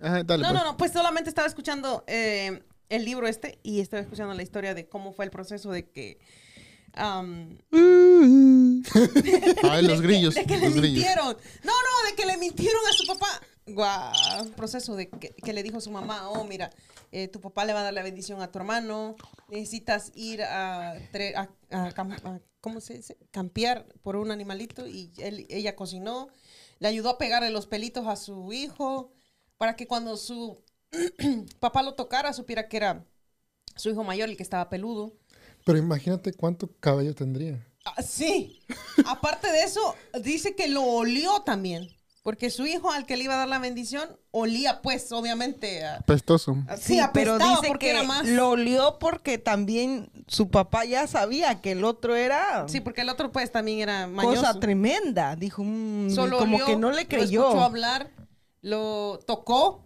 no, no, pues. no, pues solamente estaba escuchando eh, el libro este y estaba escuchando la historia de cómo fue el proceso de que... Um, Ay, los grillos. De que, le mintieron. No, no, de que le mintieron a su papá. Guau, proceso de que, le dijo su mamá, oh, mira, eh, tu papá le va a dar la bendición a tu hermano, necesitas ir a, ¿cómo se dice? Campear por un animalito y él, ella cocinó, le ayudó a pegarle los pelitos a su hijo para que cuando su papá lo tocara supiera que era su hijo mayor el que estaba peludo. Pero imagínate cuánto cabello tendría. Ah, sí. Aparte de eso, dice que lo olió también. Porque su hijo al que le iba a dar la bendición olía, pues, obviamente. Pestoso. sí, pero dice porque que lo olió porque también su papá ya sabía que el otro era. Sí, porque el otro, pues, también era mayor. Cosa tremenda. Dijo, mm, como que no le creyó. Lo escuchó hablar lo tocó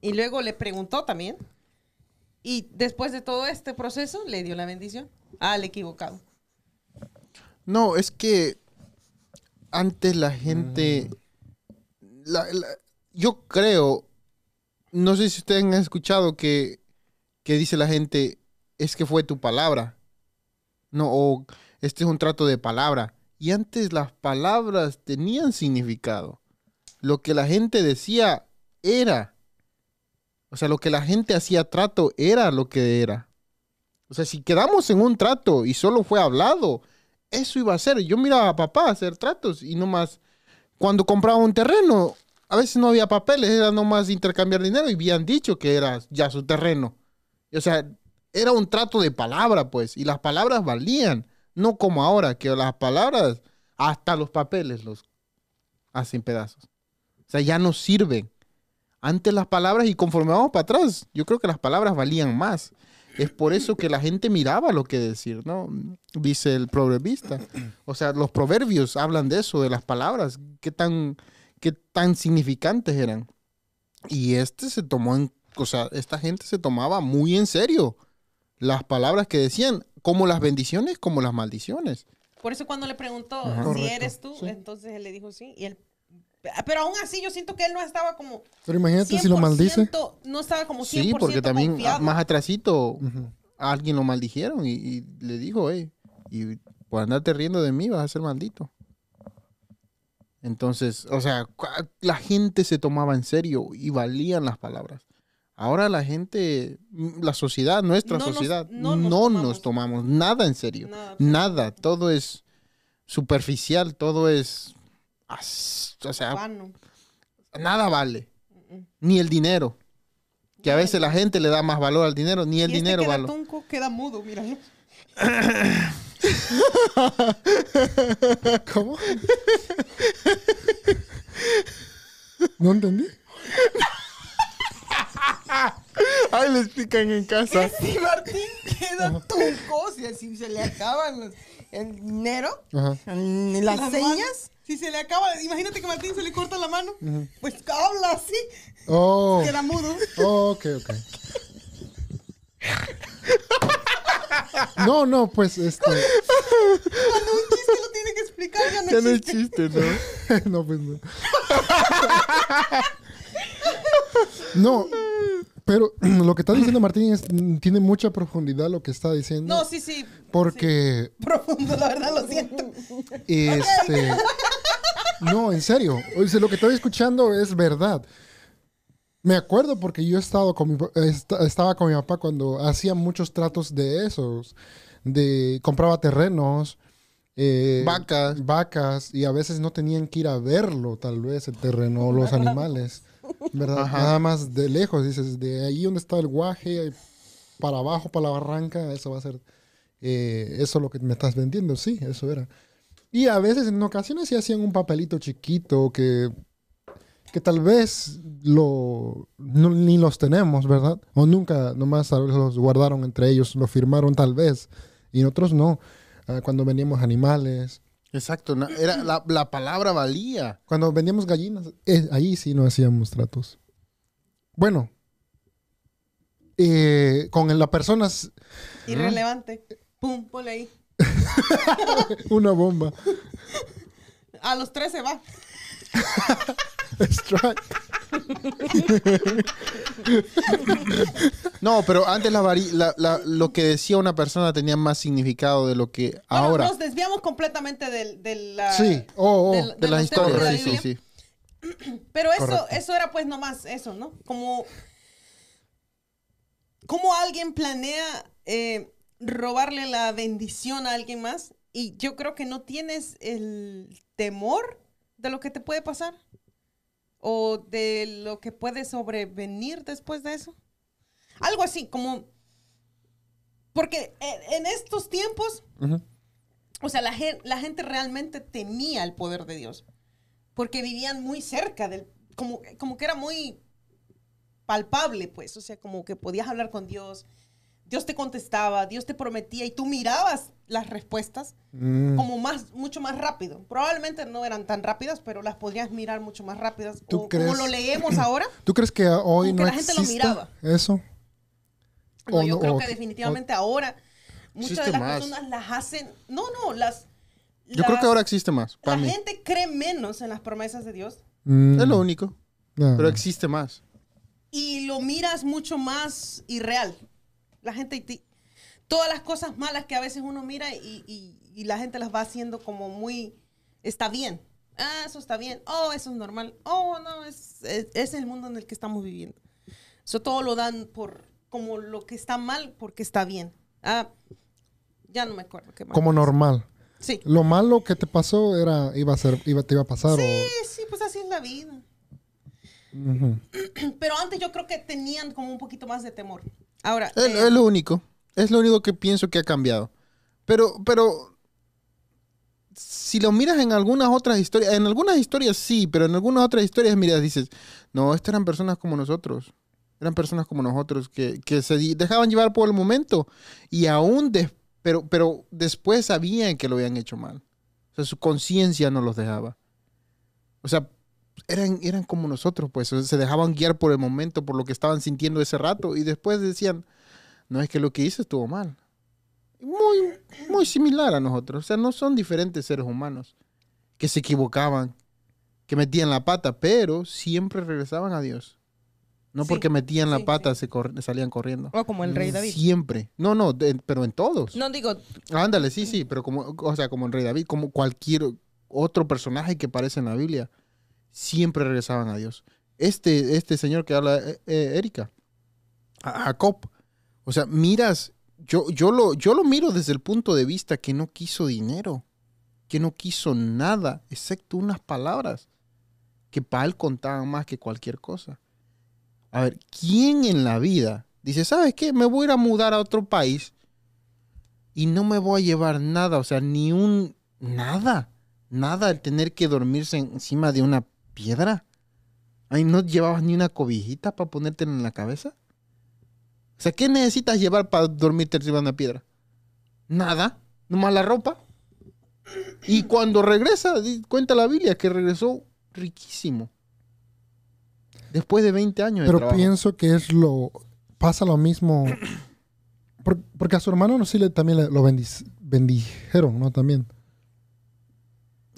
y luego le preguntó también. Y después de todo este proceso, le dio la bendición al equivocado. No, es que antes la gente. yo creo. No sé si ustedes han escuchado que, que dice la gente: es que fue tu palabra. No, o este es un trato de palabra. Y antes las palabras tenían significado lo que la gente decía era. O sea, lo que la gente hacía trato era lo que era. O sea, si quedamos en un trato y solo fue hablado, eso iba a ser. Yo miraba a papá hacer tratos y nomás, cuando compraba un terreno, a veces no había papeles, era nomás intercambiar dinero y habían dicho que era ya su terreno. O sea, era un trato de palabra, pues, y las palabras valían, no como ahora, que las palabras, hasta los papeles los hacen pedazos. O sea, ya no sirve. Antes las palabras, y conforme vamos para atrás, yo creo que las palabras valían más. Es por eso que la gente miraba lo que decir, ¿no? Dice el proverbista. O sea, los proverbios hablan de eso, de las palabras, qué tan, qué tan significantes eran. Y este se tomó en, o sea, esta gente se tomaba muy en serio las palabras que decían, como las bendiciones, como las maldiciones. Por eso cuando le preguntó si eres tú, entonces él le dijo sí. Y él pero aún así yo siento que él no estaba como... Pero imagínate si lo maldice. No estaba como 100% Sí, porque también ah, más atrasito alguien lo maldijeron y, le dijo, hey, y por andarte riendo de mí vas a ser maldito. Entonces, o sea, la gente se tomaba en serio y valían las palabras. Ahora la gente, mm, la sociedad, nuestra sociedad, no, nos, tomamos. nada en serio. nada. Todo es superficial, todo es o sea, nada vale. Ni el dinero. Que a veces la gente le da más valor al dinero, ni el este dinero queda vale. Tunco, queda mudo, mira. ¿Cómo? No entendí. Ahí le explican en casa. Si este Martín queda tunco, si, así se le acaban el dinero, las señas, si se le acaba, imagínate que Martín se le corta la mano, pues habla así. Oh. Queda mudo. Oh, ok, ok. No, no, pues este. Cuando un chiste lo tiene que explicar, ya no es chiste. Ya no chiste, ¿no? no, pues no. No, pero lo que está diciendo Martín mm, tiene mucha profundidad lo que está diciendo. No, sí, sí. Porque. Profundo, la verdad, lo siento. Este, no, en serio. lo que estoy escuchando es verdad. Me acuerdo porque yo he estado estaba con mi papá cuando hacía muchos tratos de esos. De compraba terrenos. Eh, vacas. Vacas. Y a veces no tenían que ir a verlo, tal vez, el terreno o los animales. ¿verdad? Nada más de lejos, dices, de ahí donde está el guaje, para abajo, para la barranca, eso va a ser, eh, eso es lo que me estás vendiendo, sí, eso era. Y a veces, en ocasiones, sí hacían un papelito chiquito que, que tal vez lo, ni los tenemos, ¿verdad? O nunca, nomás los guardaron entre ellos, lo firmaron tal vez, y otros no. Ah, cuando veníamos animales, Exacto, era la, palabra valía. Cuando vendíamos gallinas, eh, ahí sí no hacíamos tratos. Bueno, eh, con las personas... Irrelevante. Pum, ponle ahí. Una bomba. A los tres se va. Strike. No, pero antes la lo que decía una persona tenía más significado de lo que ahora. Nos desviamos completamente de, la. Sí, oh, oh, de, las historias. Pero eso, eso era pues nomás eso, ¿no? Como. alguien planea eh, robarle la bendición a alguien más? Y yo creo que no tienes el temor de lo que te puede pasar o de lo que puede sobrevenir después de eso. Algo así, como... Porque eh, en estos tiempos, o sea, la, la, gente realmente temía el poder de Dios, porque vivían muy cerca del... Como, como que era muy palpable, pues, o sea, como que podías hablar con Dios, Dios te contestaba, Dios te prometía y tú mirabas las respuestas mm. como más, mucho más rápido. Probablemente no eran tan rápidas, pero las podías mirar mucho más rápidas. ¿Tú como lo leemos ahora. ¿Tú crees que hoy no que la gente lo miraba? Eso. yo creo que definitivamente ahora muchas de las personas las hacen. No, no, las. Yo creo que ahora existe más. la gente cree menos en las promesas de Dios. Mm. Es lo único. Ah. Pero existe más. Y lo miras mucho más irreal la gente, todas las cosas malas que a veces uno mira y, la gente las va haciendo como muy, está bien, ah, eso está bien, oh, eso es normal, oh, no, es, es, el mundo en el que estamos viviendo. Eso todo lo dan por como lo que está mal porque está bien. Ah, ya no me acuerdo qué Como normal. Sí. Lo malo que te pasó era, iba a ser, iba, te iba a pasar. Sí, sí, pues así es la vida. Pero antes yo creo que tenían como un poquito más de temor. Ahora. Es, lo único. Es lo único que pienso que ha cambiado. Pero, pero. Si lo miras en algunas otras historias, en algunas historias sí, pero en algunas otras historias, miras, dices, no, estas eran personas como nosotros. Eran personas como nosotros que, se dejaban llevar por el momento y aún pero, pero después sabían que lo habían hecho mal. O sea, su conciencia no los dejaba. O sea, eran, eran como nosotros, pues se dejaban guiar por el momento, por lo que estaban sintiendo ese rato y después decían, no es que lo que hice estuvo mal. Muy, muy similar a nosotros, o sea, no son diferentes seres humanos que se equivocaban, que metían la pata, pero siempre regresaban a Dios. No porque metían la pata se salían corriendo. como el rey mm, David. Siempre. No, no, pero en todos. No digo. Ándale, sí, sí, pero como, o sea, como el rey David, como cualquier otro personaje que aparece en la Biblia siempre regresaban a Dios. Este, este señor que habla, eh, eh, Erika, a Jacob. O sea, miras, yo, yo, lo, yo lo miro desde el punto de vista que no quiso dinero, que no quiso nada, excepto unas palabras que para él contaban más que cualquier cosa. A ver, ¿quién en la vida dice, ¿sabes qué? Me voy a ir a mudar a otro país y no me voy a llevar nada, o sea, ni un nada, nada al tener que dormirse encima de una piedra. ahí ¿no llevabas ni una cobijita para ponerte en la cabeza? O sea, ¿qué necesitas llevar para dormirte encima de una piedra? Nada, nomás la ropa. Y cuando regresa, cuenta la Biblia que regresó riquísimo. Después de 20 años. De Pero pienso que es lo. pasa lo mismo. Porque a su hermano sí le, también lo bendijeron, ¿no? También.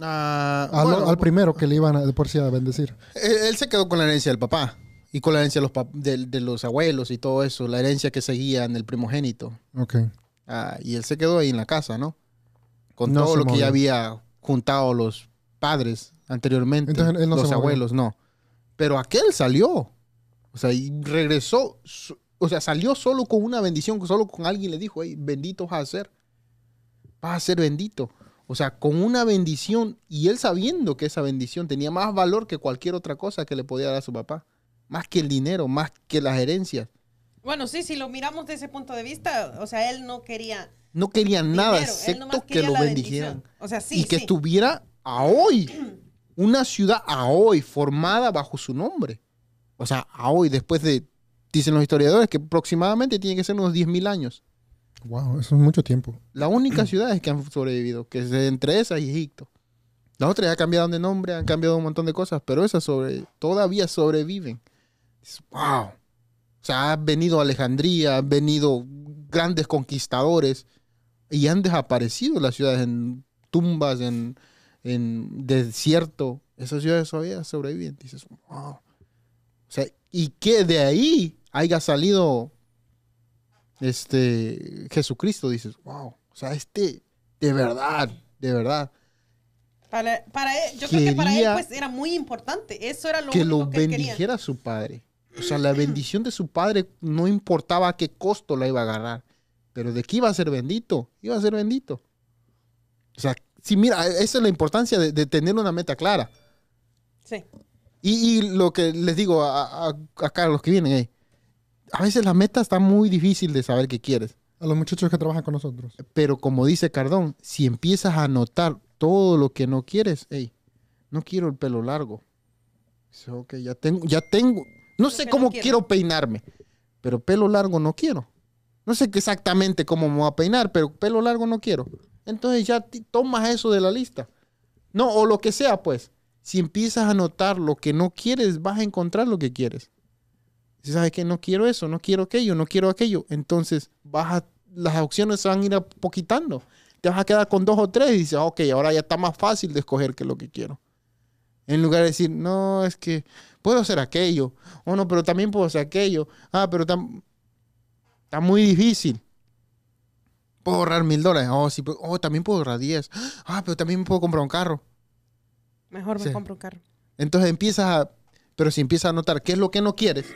Ah, al, pues, primero que le iban a, por sí a bendecir. Él, se quedó con la herencia del papá y con la herencia de los, abuelos y todo eso, la herencia que seguía en el primogénito. Ok. Ah, y él se quedó ahí en la casa, ¿no? Con todo lo que ya había juntado los padres anteriormente, los abuelos, no. Pero aquel salió. O sea, y regresó, o sea, salió solo con una bendición, solo con alguien le dijo, hey, bendito vas a ser. Vas a ser bendito. O sea, con una bendición y él sabiendo que esa bendición tenía más valor que cualquier otra cosa que le podía dar a su papá. Más que el dinero, más que las herencias. Bueno, sí, si lo miramos desde ese punto de vista, o sea, él no quería... No quería nada, excepto que lo bendijeran. O sea, sí, y que estuviera a hoy, una ciudad a hoy formada bajo su nombre. O sea, a hoy, después de, dicen los historiadores, que aproximadamente tiene que ser unos 10.000 años. Wow, eso es mucho tiempo. Las únicas ciudades que han sobrevivido, que es entre esas y Egipto. Las otras ya cambiado de nombre, han cambiado un montón de cosas, pero esas sobre, todavía sobreviven. Wow. O sea, ha venido Alejandría, han venido grandes conquistadores y han desaparecido las ciudades en tumbas, en, en desierto. Esas ciudades todavía sobreviven. Dices, wow. O sea, y que de ahí haya salido este, Jesucristo, dices, wow, o sea, este, de verdad, de verdad. Para, él, yo creo que para él pues era muy importante, eso era lo que lo bendijera su padre. O sea, la bendición de su padre no importaba a qué costo la iba a agarrar, pero de qué iba a ser bendito, iba a ser bendito. O sea, sí, mira, e, esa es la importancia de, tener una meta clara. Sí. Y, lo que les digo a, a, a Carlos que vienen ahí, a veces la meta está muy difícil de saber qué quieres. A los muchachos que trabajan con nosotros. Pero como dice Cardón, si empiezas a anotar todo lo que no quieres, no quiero el pelo largo. Dice, ya tengo, ya tengo, no sé cómo quiero. peinarme, pero pelo largo no quiero. No sé exactamente cómo me voy a peinar, pero pelo largo no quiero. Entonces ya tomas eso de la lista. No, o lo que sea, pues. Si empiezas a notar lo que no quieres, vas a encontrar lo que quieres. Si sabes que no quiero eso, no quiero aquello, no quiero aquello, entonces vas las opciones se van a ir poquitando. Te vas a quedar con dos o tres y dices, ah, ok, ahora ya está más fácil de escoger que lo que quiero. En lugar de decir, no, es que puedo hacer aquello, o oh, no, pero también puedo hacer aquello, ah, pero está, muy difícil. Puedo ahorrar mil dólares, oh, sí, pues, oh, también puedo ahorrar diez, ah, pero también puedo comprar un carro. Mejor me compro un carro. Entonces empiezas a pero si empiezas a notar qué es lo que no quieres,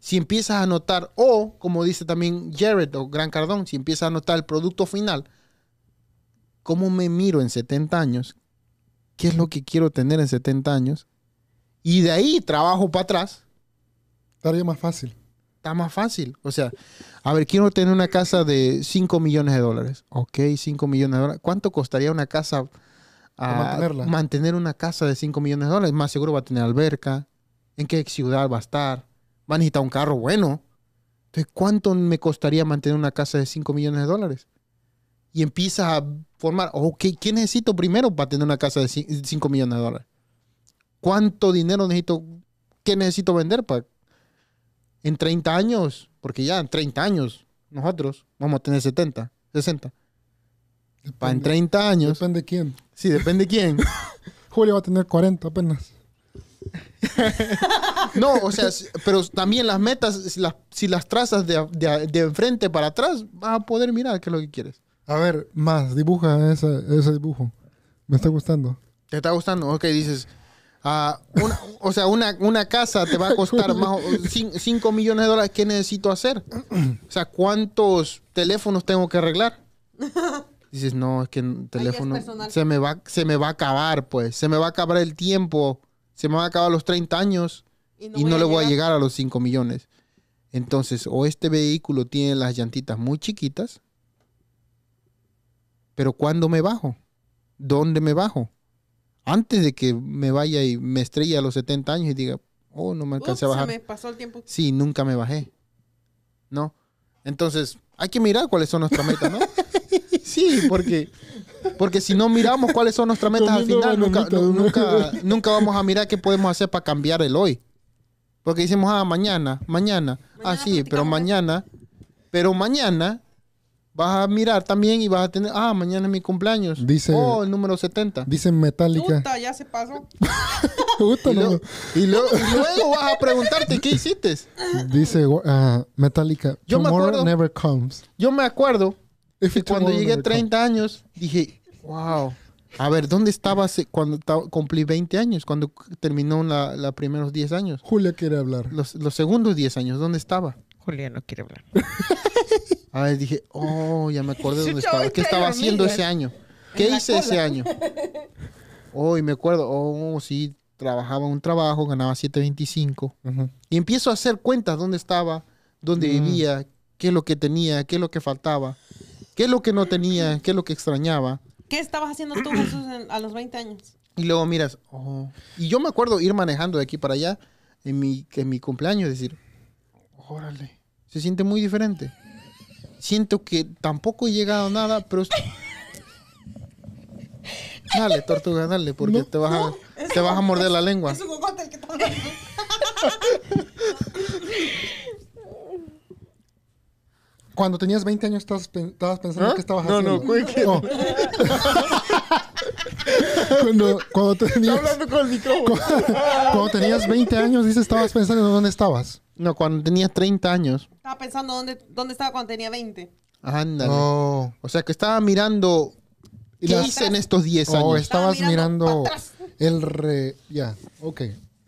si empiezas a notar, o como dice también Jared o Gran Cardón, si empiezas a notar el producto final, ¿cómo me miro en 70 años? ¿Qué es lo que quiero tener en 70 años? Y de ahí trabajo para atrás. Estaría más fácil. Está más fácil. O sea, a ver, quiero tener una casa de 5 millones de dólares. Ok, 5 millones de dólares. ¿Cuánto costaría una casa? Ah, a Mantener una casa de 5 millones de dólares. Más seguro va a tener alberca, en qué ciudad va a estar, va a necesitar un carro bueno. Entonces, ¿cuánto me costaría mantener una casa de 5 millones de dólares? Y empieza a formar, ¿qué necesito primero para tener una casa de 5 millones de dólares? ¿Cuánto dinero necesito? ¿Qué necesito vender para en 30 años? Porque ya en 30 años nosotros vamos a tener 70, 60. para en 30 años. Depende de quién. Sí, depende de quién. Julio va a tener 40 apenas. no, o sea, pero también las metas, si las, trazas de, de, enfrente para atrás, vas a poder mirar qué es lo que quieres. A ver, más, dibuja ese dibujo. Me está gustando. ¿Te está gustando? Ok, dices, uh, o sea, una, casa te va a costar más 5 millones de dólares. ¿Qué necesito hacer? O sea, ¿cuántos teléfonos tengo que arreglar? Dices, no, es que el teléfono se me, va, se me va a acabar, pues, se me va a acabar el tiempo se me van a acabar los 30 años y no, le voy a llegar a los 5 millones. Entonces, o este vehículo tiene las llantitas muy chiquitas, pero ¿cuándo me bajo? ¿Dónde me bajo? Antes de que me vaya y me estrelle a los 70 años y diga, oh, no me alcancé a bajar. Se me pasó el tiempo. Sí, nunca me bajé. ¿No? Entonces, hay que mirar cuáles son nuestras metas, ¿no? Sí, porque, porque si no miramos cuáles son nuestras metas al final, nunca, nunca, vamos a mirar qué podemos hacer para cambiar el hoy. Porque decimos, ah, mañana, mañana. ah, sí, pero mañana, pero mañana vas a mirar también y vas a tener, ah, mañana es mi cumpleaños. Dice, oh, el número 70. Dice Metallica. ya se pasó. y, luego vas a preguntarte, ¿qué hiciste? Dice ah, Metallica, yo Tomorrow me never comes. Yo me acuerdo cuando llegué a 30 años, dije, wow. A ver, ¿dónde estaba cuando cumplí 20 años? Cuando terminó la, primeros 10 años. Julia quiere hablar. Los, segundos 10 años, ¿dónde estaba? Julia no quiere hablar. A ver, ah, dije, oh, ya me acordé dónde estaba. ¿Qué estaba haciendo ese año? ¿Qué hice ese año? Oh, y me acuerdo, oh, sí, trabajaba un trabajo, ganaba 7.25. Y empiezo a hacer cuentas dónde estaba, dónde mm. vivía, qué es lo que tenía, qué es lo que faltaba. ¿Qué es lo que no tenía? ¿Qué es lo que extrañaba? ¿Qué estabas haciendo tú, Jesús, a los 20 años? Y luego miras, oh. Y yo me acuerdo ir manejando de aquí para allá en mi, en mi cumpleaños, decir, órale, se siente muy diferente. Siento que tampoco he llegado a nada, pero... Dale, tortuga, dale, porque te vas, a, te vas a morder la lengua. Es un el cuando tenías 20 años estabas, pensando en que estabas haciendo. No, no, cuando, cuando tenías. hablando con el micrófono. Cuando, tenías 20 años, dices, estabas pensando en dónde estabas. No, cuando tenía 30 años. Estaba pensando dónde, dónde estaba cuando tenía 20. Ándale. No. O sea, que estaba mirando. ¿Qué en estos 10 años? O estabas mirando. el re. Ya, ok.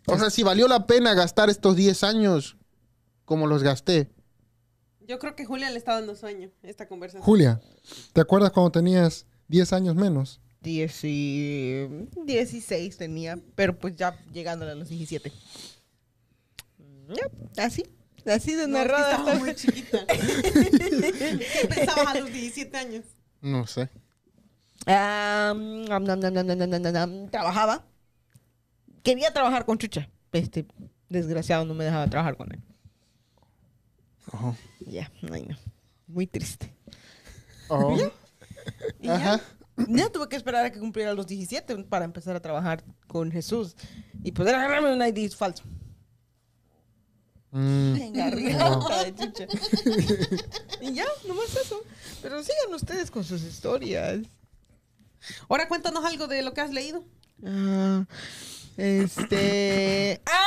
O sea, si valió la pena gastar estos 10 años como los gasté. Yo creo que Julia le está dando sueño esta conversación. Julia, ¿te acuerdas cuando tenías 10 años menos? 16 tenía, pero pues ya llegando a los 17. Ya, así. Así de narrada. No, estaba muy chiquita. ¿Qué pensabas a los 17 años? No sé. trabajaba. Quería trabajar con Chucha. Este desgraciado no me dejaba trabajar con él ya, no, Muy triste. ¿Y ya? tuve que esperar a que cumpliera los 17 para empezar a trabajar con Jesús y poder pues, agarrarme un ID falso. Venga, mm. de y ya, nomás eso. Pero sigan ustedes con sus historias. Ahora cuéntanos algo de lo que has leído. Ah, este. ¡Ah!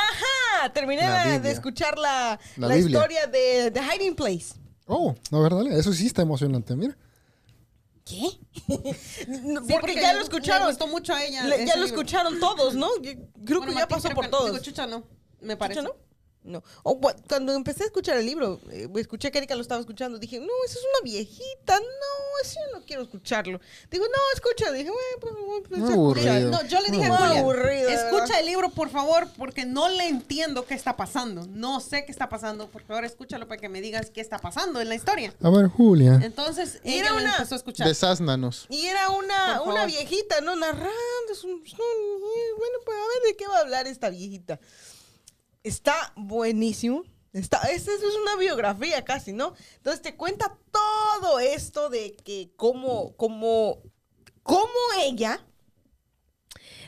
Terminé de escuchar la, historia de The Hiding Place. Oh, no, verdad, eso sí está emocionante, mira. ¿Qué? porque, ya lo escucharon. Me gustó mucho a ella. ya lo escucharon todos, ¿no? grupo creo que ya pasó por todos. Chucha no, me parece. no? No. O, cuando empecé a escuchar el libro, eh, escuché que Erika lo estaba escuchando, dije, no, eso es una viejita, no, eso yo no quiero escucharlo. Digo, no, escucha, dije, bueno, pues, pues, pues aburrido. No, yo le dije escucha el libro, por favor, porque no le entiendo qué está pasando. No sé qué está pasando, por favor, escúchalo para que me digas qué está pasando en la historia. A ver, Julia. Entonces, era una... Empezó Y era una, una viejita, ¿no? Narrando, eh, bueno, pues a ver de qué va a hablar esta viejita. Está buenísimo. Está, es, es una biografía casi, ¿no? Entonces te cuenta todo esto de que cómo, cómo, cómo ella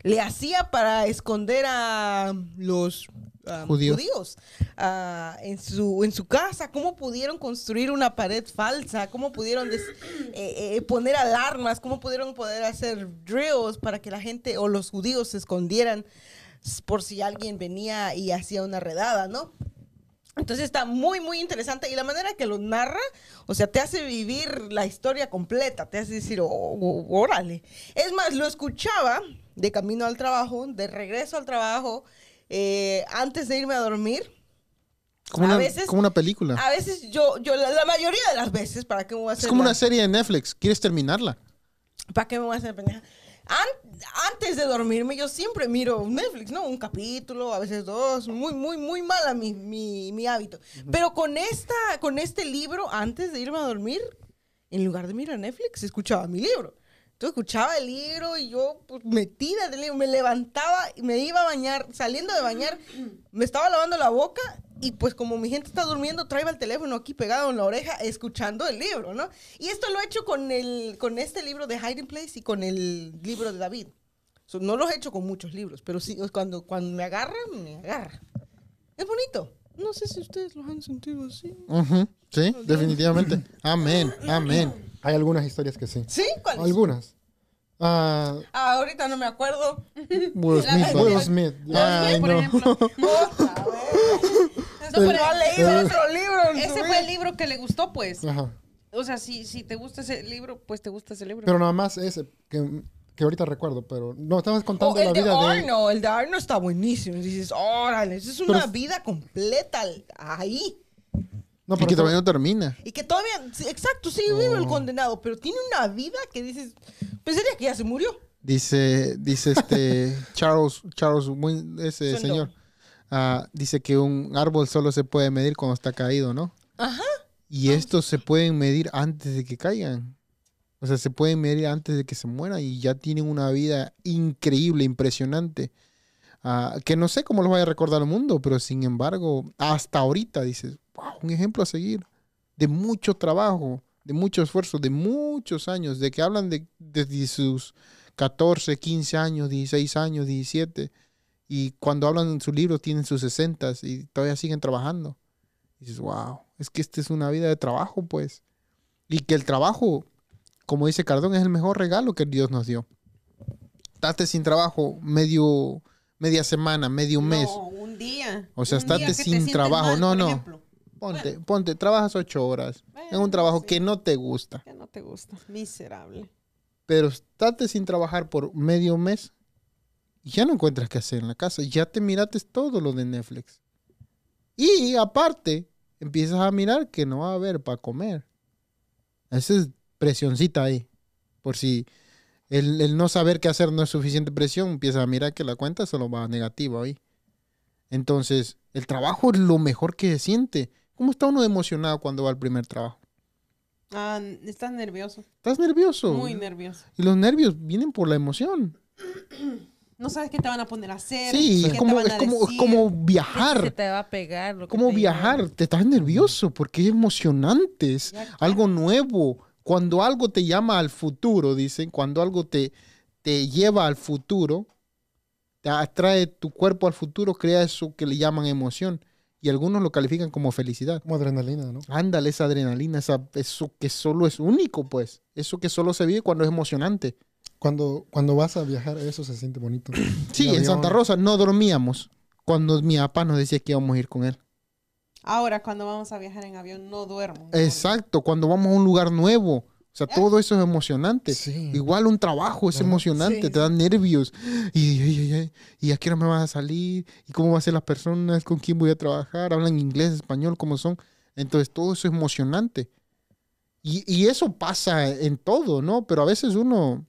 le hacía para esconder a los judíos, en, su, en su casa, cómo pudieron construir una pared falsa, cómo pudieron eh, eh, poner alarmas, cómo pudieron poder hacer drills para que la gente o los judíos se escondieran por si alguien venía y hacía una redada, ¿no? Entonces está muy, muy interesante. Y la manera que lo narra, o sea, te hace vivir la historia completa, te hace decir, oh, oh, órale. Es más, lo escuchaba de camino al trabajo, de regreso al trabajo, eh, antes de irme a dormir. Como, una, como una película. A veces yo, yo la, mayoría de las veces, ¿para qué me voy a hacer? Es como una serie de Netflix, quieres terminarla. ¿Para qué me voy a hacer pendeja? antes de dormirme yo siempre miro Netflix, ¿no? Un capítulo, a veces dos, muy, muy, muy mala mi, mi, mi hábito. Pero con, esta, con este libro, antes de irme a dormir, en lugar de mirar Netflix, escuchaba mi libro. Yo escuchaba el libro y yo pues, metida me levantaba y me iba a bañar, saliendo de bañar, me estaba lavando la boca y pues como mi gente está durmiendo, traigo el teléfono aquí pegado en la oreja escuchando el libro, ¿no? Y esto lo he hecho con, el, con este libro de Hiding Place y con el libro de David. no lo he hecho con muchos libros, pero sí, cuando, cuando me agarra, me agarra. Es bonito. No sé si ustedes lo han sentido así. Sí, definitivamente. amén, amén. Hay algunas historias que sí. ¿Sí? ¿Cuáles? Algunas. ah, ah ahorita no me acuerdo. Will Smith. Will Smith. por ejemplo. ha leído otro libro. ese fue el libro que le gustó, pues. O sea, si, si te gusta ese libro, pues te gusta ese libro. Pero nada más ese, que ahorita recuerdo, pero no, estamos oh, contando la vida de... Arno, el de Arno está buenísimo. Dices, órale, eso es una vida completa ahí. No, porque todavía no termina. Y que todavía, exacto, sí vive el oh. condenado, pero tiene una vida que dices, pensaría que ya se murió. Dice, dice este Charles, Charles, ese señor. Ah, dice que un árbol solo se puede medir cuando está caído, ¿no? Ajá. Y ah. estos se pueden medir antes de que caigan. O sea, se pueden medir antes de que se mueran y ya tienen una vida increíble, impresionante. Ah, que no sé cómo los vaya a recordar el mundo, pero sin embargo, hasta ahorita dices, wow, un ejemplo a seguir de mucho trabajo, de mucho esfuerzo, de muchos años, de que hablan de, sus 14, 15 años, 16 años, 17 y cuando hablan en su libro tienen sus sesentas y todavía siguen trabajando. Y dices, wow, es que esta es una vida de trabajo, pues. Y que el trabajo, como dice Cardón, es el mejor regalo que Dios nos dio. Estaste sin trabajo medio, media semana, medio no, mes. un día. O sea, estate sin trabajo. no, no. Ponte, ponte, trabajas ocho horas en un trabajo que no te gusta. Que no te gusta, miserable. Pero estate sin trabajar por medio mes ya no encuentras qué hacer en la casa, ya te mirates todo lo de Netflix. Y aparte, empiezas a mirar que no va a haber para comer. Esa es presioncita ahí. Por si el, no saber qué hacer no es suficiente presión, empiezas a mirar que la cuenta se lo va negativa ahí. Entonces, el trabajo es lo mejor que se siente. ¿Cómo está uno emocionado cuando va al primer trabajo? Ah, estás nervioso. Estás nervioso. Muy nervioso. Y los nervios vienen por la emoción. no sabes qué te van a poner a hacer. Sí, es, como, viajar. te va a pegar. como viajar, te estás nervioso porque es emocionante, es algo nuevo. Cuando algo te llama al futuro, dicen, cuando algo te, te lleva al futuro, te atrae tu cuerpo al futuro, crea eso que le llaman emoción. Y algunos lo califican como felicidad. Como adrenalina, ¿no? Ándale, esa adrenalina, eso que solo es único, pues. Eso que solo se vive cuando es emocionante. Cuando, cuando vas a viajar, eso se siente bonito. Sí, en Santa Rosa no dormíamos cuando mi papá nos decía que íbamos a ir con él. Ahora, cuando vamos a viajar en avión, no duermo. Exacto, cuando vamos a un lugar nuevo. O sea, todo eso es emocionante. Igual un trabajo es emocionante, te dan nervios. Y, y, y, y, a qué hora me vas a salir, y cómo van a ser las personas, con quién voy a trabajar, hablan inglés, español, cómo son. Entonces, todo eso es emocionante. Y, eso pasa en todo, ¿no? Pero a veces uno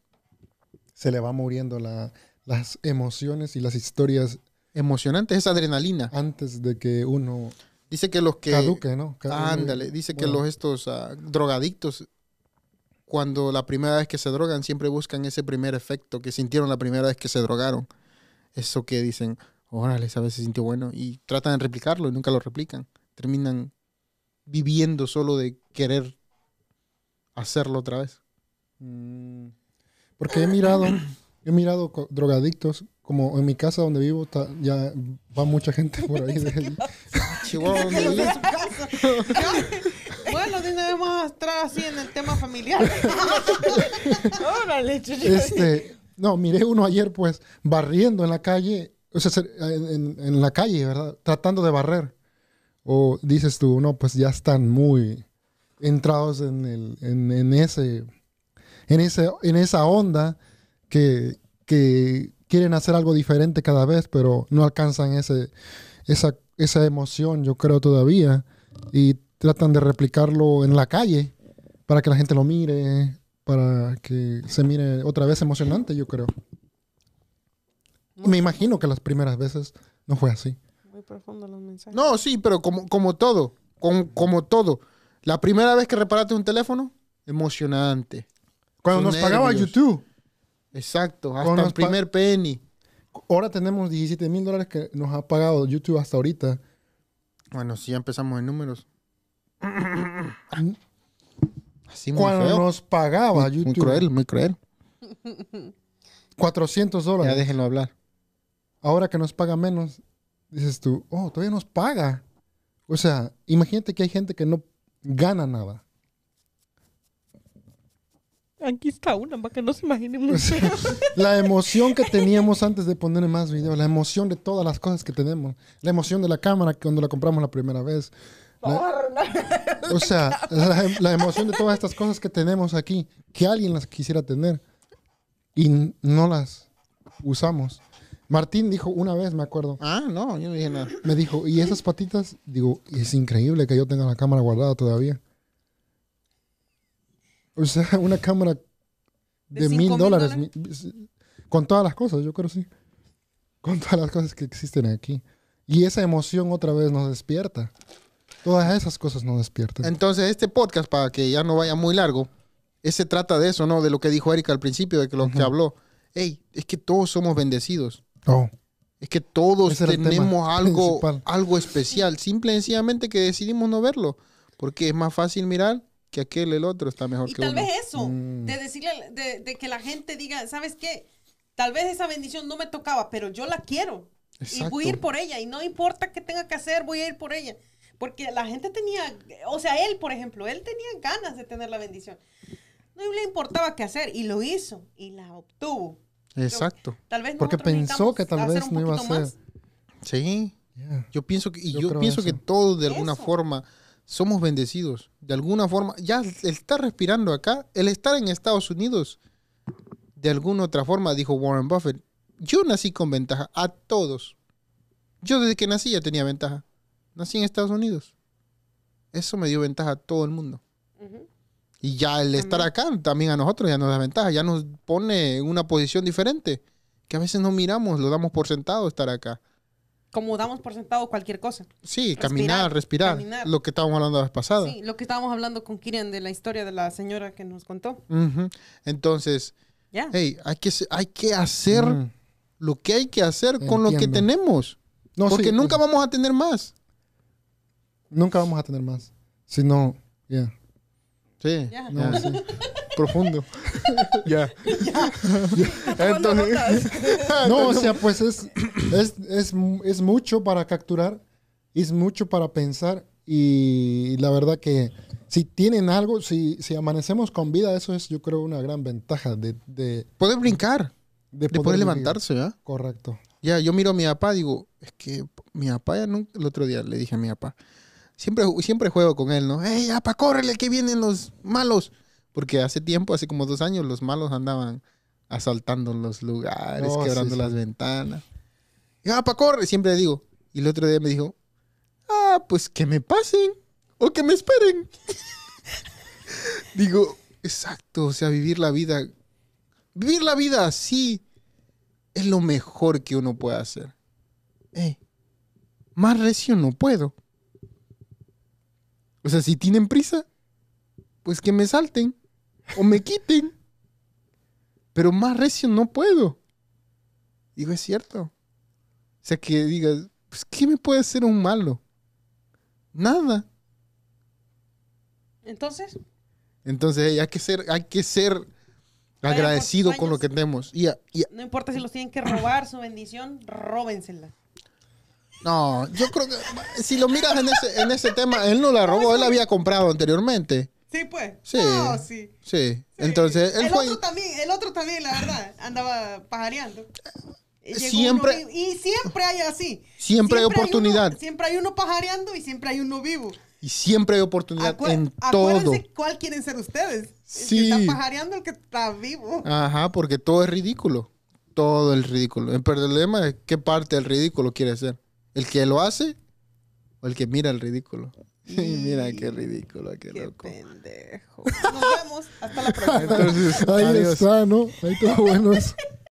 se le va muriendo las emociones y las historias. Emocionantes, esa adrenalina. Antes de que uno... Dice que los que... Caduque, ¿no? ándale, dice que los estos ah, drogadictos, cuando la primera vez que se drogan, siempre buscan ese primer efecto que sintieron la primera vez que se drogaron. Eso que dicen, órale, esa vez se sintió bueno. Y tratan de replicarlo y nunca lo replican. Terminan viviendo solo de querer hacerlo otra vez. Mm. Porque he mirado, he mirado drogadictos, como en mi casa donde vivo, ya va mucha gente por ahí de Chihuahua. bueno, dime, vamos así en el tema familiar. Órale, Este, no, miré uno ayer pues barriendo en la calle, o sea, en, en la calle, ¿verdad? Tratando de barrer. O dices tú, no, pues ya están muy entrados en, el, en, en ese en, ese, en esa onda que, quieren hacer algo diferente cada vez, pero no alcanzan ese, esa, emoción, yo creo, todavía. Y tratan de replicarlo en la calle para que la gente lo mire, para que se mire otra vez emocionante, yo creo. me imagino que las primeras veces no fue así. Muy profundo los mensajes. No, sí, pero como, todo, como todo. La primera vez que reparaste un teléfono, emocionante. Cuando nos pagaba YouTube. Exacto, hasta el primer penny. Ahora tenemos 17 mil dólares que nos ha pagado YouTube hasta ahorita. Bueno, si ya empezamos en números. Así Cuando nos pagaba YouTube. Muy cruel, muy cruel. 400 dólares. Ya déjenlo hablar. Ahora que nos paga menos, dices tú, oh, todavía nos paga. O sea, imagínate que hay gente que no gana nada aquí está una para que no se imaginen. Pues, la emoción que teníamos antes de poner más videos, la emoción de todas las cosas que tenemos, la emoción de la cámara cuando la compramos la primera vez. o sea, la, la, emoción de todas estas cosas que tenemos aquí, que alguien las quisiera tener y no las usamos. Martín dijo una vez, me acuerdo. Ah, no, yo no dije nada. Me dijo, ¿y esas patitas? Digo, es increíble que yo tenga la cámara guardada todavía. O sea, una cámara de, mil dólares, con todas las cosas, yo creo sí. Con todas las cosas que existen aquí. Y esa emoción otra vez nos despierta. Todas esas cosas nos despiertan. Entonces, este podcast, para que ya no vaya muy largo, se trata de eso, ¿no? De lo que dijo Erika al principio, de que lo que habló. Ey, es que todos somos bendecidos. Oh. Es que todos tenemos algo, algo especial. Simple y sencillamente que decidimos no verlo. Porque es más fácil mirar que aquel, el otro está mejor y que tal vez eso, mm. de decirle, de, que la gente diga, ¿sabes qué? Tal vez esa bendición no me tocaba, pero yo la quiero. Y voy a ir por ella. Y no importa qué tenga que hacer, voy a ir por ella. Porque la gente tenía, o sea, él, por ejemplo, él tenía ganas de tener la bendición. No le importaba qué hacer y lo hizo y la obtuvo. Exacto. tal vez Porque pensó que tal vez no iba a ser. Sí. Yo pienso que, y yo, pienso que de alguna forma somos bendecidos. De alguna forma, ya el estar respirando acá, el estar en Estados Unidos, de alguna otra forma, dijo Warren Buffett, yo nací con ventaja a todos. Yo desde que nací ya tenía ventaja. Nací en Estados Unidos. Eso me dio ventaja a todo el mundo. Y ya el estar acá también a nosotros ya nos da ventaja, ya nos pone en una posición diferente, que a veces no miramos, lo damos por sentado estar acá como damos por sentado cualquier cosa. Sí, caminar, respirar. Lo que estábamos hablando la vez pasada. Sí, lo que estábamos hablando con Kirian de la historia de la señora que nos contó. Entonces, hey, hay que, hay que hacer mm. lo que hay que hacer con lo que tenemos. No, porque nunca vamos a tener más. Nunca vamos a tener más. Si no, Sí, No, profundo. ya. Entonces, no, o sea, pues es, es, mucho para capturar, es mucho para pensar y la verdad que si tienen algo, si, amanecemos con vida, eso es yo creo una gran ventaja de... poder brincar. De, poder, levantarse, ¿ah? Correcto. Ya, yo miro a mi papá, digo, es que mi papá, el otro día le dije a mi papá, Siempre, juego con él, ¿no? ¡Ey, apa, que vienen los malos! Porque hace tiempo, hace como dos años, los malos andaban asaltando los lugares, oh, quebrando las ventanas. Y, corre! Siempre le digo. Y el otro día me dijo, ah, pues que me pasen o que me esperen. digo, exacto, o sea, vivir la vida, vivir la vida así es lo mejor que uno puede hacer. Ey. Eh, más recio no puedo. O sea, si tienen prisa, pues que me salten o me quiten. Pero más recio no puedo. Digo, es cierto. O sea, que digas, pues, ¿qué me puede hacer un malo? Nada. Entonces. Entonces hay que ser, hay que ser agradecido con lo que tenemos. Y, No importa si los tienen que robar su bendición, róbensela. No, yo creo que si lo miras en ese, en ese tema, él no la robó, él la había comprado anteriormente. Sí, pues. Sí. sí. sí. Entonces, él el otro también, el otro también, la verdad, andaba pajareando. siempre y siempre hay así. Siempre, hay oportunidad. siempre hay uno pajareando y siempre hay uno vivo. Y siempre hay oportunidad en todo. cuál quieren ser ustedes. Sí. El que está pajareando, el que está vivo. Ajá, porque todo es ridículo. Todo es ridículo. El problema es qué parte del ridículo quiere ser. ¿El que lo hace o el que mira el ridículo? Y mira qué ridículo, qué, loco. qué pendejo. Nos vemos. Hasta la próxima. ahí está, ¿no? Ahí está, buenos.